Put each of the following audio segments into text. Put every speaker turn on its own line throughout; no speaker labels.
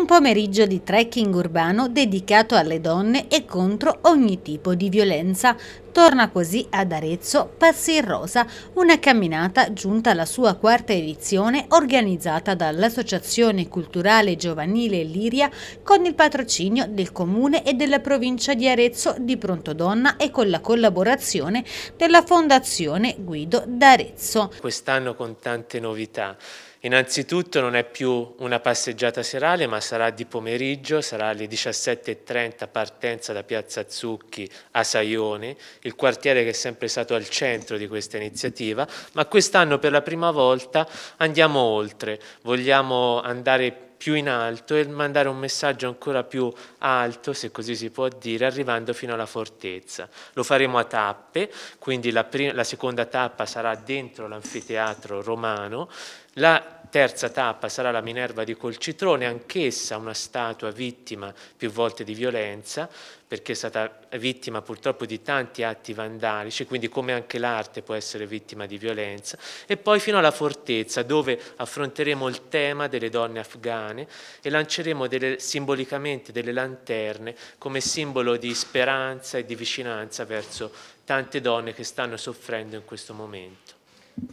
un pomeriggio di trekking urbano dedicato alle donne e contro ogni tipo di violenza, Torna così ad Arezzo Passi in Rosa, una camminata giunta alla sua quarta edizione organizzata dall'Associazione Culturale Giovanile Liria con il patrocinio del Comune e della provincia di Arezzo di Prontodonna e con la collaborazione della Fondazione Guido d'Arezzo.
Quest'anno con tante novità. Innanzitutto non è più una passeggiata serale ma sarà di pomeriggio, sarà alle 17.30 partenza da Piazza Zucchi a Saione il quartiere che è sempre stato al centro di questa iniziativa, ma quest'anno per la prima volta andiamo oltre, vogliamo andare più in alto e mandare un messaggio ancora più alto, se così si può dire, arrivando fino alla fortezza. Lo faremo a tappe, quindi la, la seconda tappa sarà dentro l'anfiteatro romano, la terza tappa sarà la Minerva di Colcitrone, anch'essa una statua vittima più volte di violenza, perché è stata vittima purtroppo di tanti atti vandalici, quindi come anche l'arte può essere vittima di violenza, e poi fino alla fortezza dove affronteremo il tema delle donne afghane e lanceremo delle, simbolicamente delle lanterne come simbolo di speranza e di vicinanza verso tante donne che stanno soffrendo in questo momento.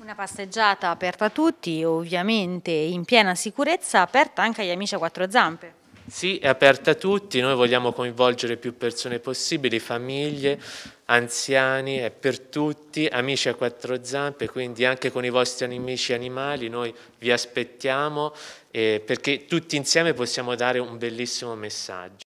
Una passeggiata aperta a tutti, ovviamente in piena sicurezza, aperta anche agli amici a quattro zampe.
Sì, è aperta a tutti, noi vogliamo coinvolgere più persone possibili, famiglie, anziani, è per tutti, amici a quattro zampe, quindi anche con i vostri amici animali noi vi aspettiamo eh, perché tutti insieme possiamo dare un bellissimo messaggio.